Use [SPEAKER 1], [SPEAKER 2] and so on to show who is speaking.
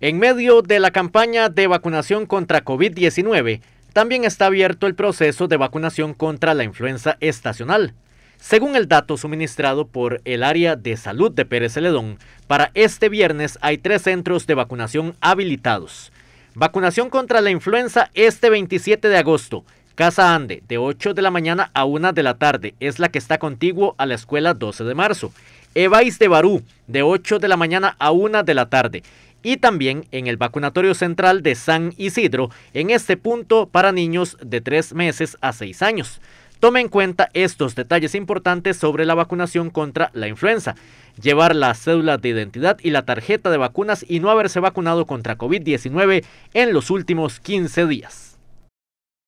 [SPEAKER 1] En medio de la campaña de vacunación contra COVID-19, también está abierto el proceso de vacunación contra la influenza estacional. Según el dato suministrado por el área de salud de Pérez Celedón, para este viernes hay tres centros de vacunación habilitados. Vacunación contra la influenza este 27 de agosto, Casa Ande, de 8 de la mañana a 1 de la tarde, es la que está contiguo a la escuela 12 de marzo. Evais de Barú, de 8 de la mañana a 1 de la tarde. Y también en el vacunatorio central de San Isidro, en este punto para niños de 3 meses a 6 años. Tome en cuenta estos detalles importantes sobre la vacunación contra la influenza. Llevar la cédula de identidad y la tarjeta de vacunas y no haberse vacunado contra COVID-19 en los últimos 15 días.